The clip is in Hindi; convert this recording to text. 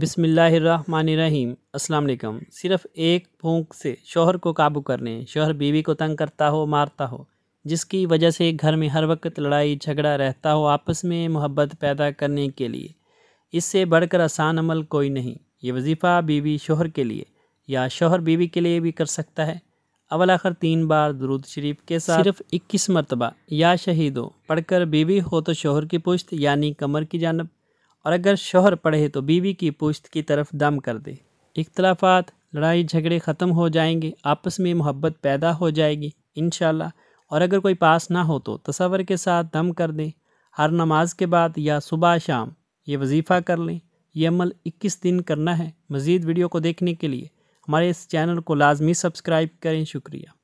बिसमीम् अल्लाम सिर्फ़ एक भूख से शोहर को काबू करने शोहर बीवी को तंग करता हो मारता हो जिसकी वजह से घर में हर वक्त लड़ाई झगड़ा रहता हो आपस में मोहब्बत पैदा करने के लिए इससे बढ़कर आसान अमल कोई नहीं ये वजीफ़ा बीवी शोहर के लिए या शोहर बीवी के लिए भी कर सकता है अवल आखिर तीन बार दरुद शरीफ के साथ सिर्फ इक्कीस मरतबा या शहीदों पढ़कर बीवी हो तो शोहर की पुश्त यानी कमर की जानब और अगर शोहर पढ़े तो बीवी की पुश्त की तरफ दम कर दे इख्तलाफात लड़ाई झगड़े ख़त्म हो जाएंगे आपस में मोहब्बत पैदा हो जाएगी इन और अगर कोई पास ना हो तो तस्वर के साथ दम कर दें हर नमाज के बाद या सुबह शाम ये वजीफ़ा कर लें यह अमल 21 दिन करना है मज़ीद वीडियो को देखने के लिए हमारे इस चैनल को लाजमी सब्सक्राइब करें शुक्रिया